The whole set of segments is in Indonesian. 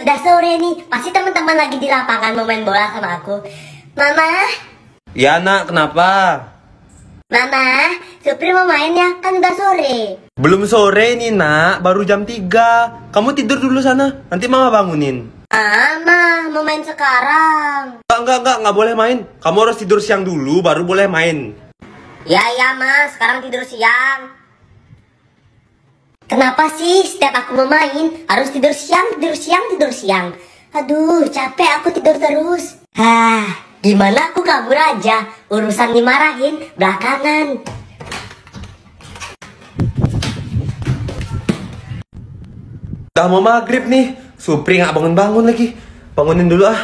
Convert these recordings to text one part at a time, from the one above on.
udah sore nih. Pasti teman-teman lagi di lapangan mau main bola sama aku. Mama? Ya, Nak, kenapa? Mama, Supri mau main ya, kan udah sore. Belum sore nih, Nak. Baru jam 3. Kamu tidur dulu sana. Nanti Mama bangunin. Mama, mau main sekarang. Enggak, enggak, enggak, enggak boleh main. Kamu harus tidur siang dulu, baru boleh main. Ya, ya, ma Sekarang tidur siang. Kenapa sih setiap aku mau main harus tidur siang, tidur siang, tidur siang? Aduh, capek aku tidur terus. Hah, gimana aku kabur aja? Urusan dimarahin belakangan. Udah mau maghrib nih, Supri nggak bangun-bangun lagi. Bangunin dulu ah.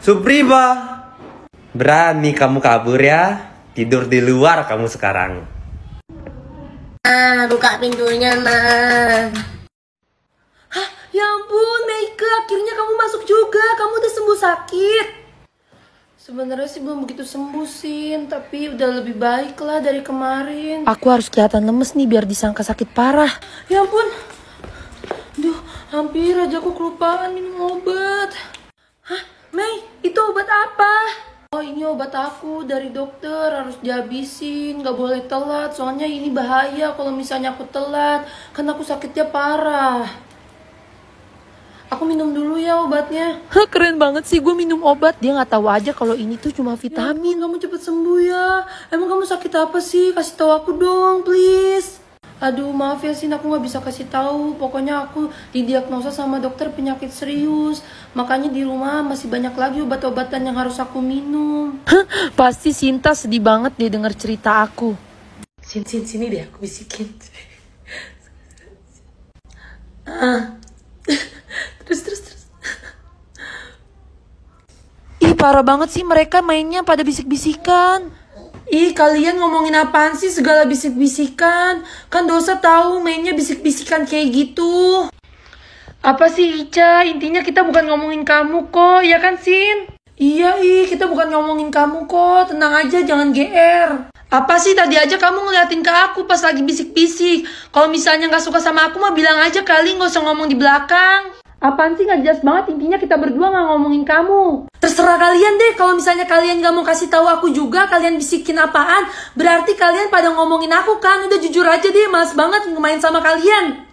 Supri, ba. Berani kamu kabur ya? Tidur di luar kamu sekarang. Ah, buka pintunya, Ma. Hah, ya ampun, Meike, akhirnya kamu masuk juga. Kamu udah sembuh sakit. Sebenarnya sih belum begitu sembuh, sih, Tapi udah lebih baik lah dari kemarin. Aku harus kelihatan lemes nih biar disangka sakit parah. Ya ampun. Duh, hampir aja aku kelupaan minum obat. Hah, Mei, itu obat apa? oh ini obat aku dari dokter harus dihabisin nggak boleh telat soalnya ini bahaya kalau misalnya aku telat karena aku sakitnya parah aku minum dulu ya obatnya Hah, keren banget sih gue minum obat dia nggak tahu aja kalau ini tuh cuma ya vitamin ya, kamu cepet sembuh ya emang kamu sakit apa sih kasih tahu aku dong please aduh maaf ya sih aku nggak bisa kasih tahu pokoknya aku didiagnosa sama dokter penyakit serius makanya di rumah masih banyak lagi obat-obatan yang harus aku minum pasti Sinta sedih banget dia dengar cerita aku Sin Sin sini deh aku bisikin ah. terus terus terus Ih parah banget sih mereka mainnya pada bisik-bisikan Ih, kalian ngomongin apaan sih segala bisik-bisikan? Kan dosa tahu mainnya bisik-bisikan kayak gitu. Apa sih Ica? Intinya kita bukan ngomongin kamu kok, ya kan Sin? Iya ih, kita bukan ngomongin kamu kok. Tenang aja, jangan GR. Apa sih tadi aja kamu ngeliatin ke aku pas lagi bisik-bisik? Kalau misalnya nggak suka sama aku mah bilang aja kali nggak usah ngomong di belakang. Apaan sih nggak jelas banget intinya kita berdua nggak ngomongin kamu. Terserah kalian deh kalau misalnya kalian gak mau kasih tahu aku juga kalian bisikin apaan berarti kalian pada ngomongin aku kan udah jujur aja deh males banget main sama kalian.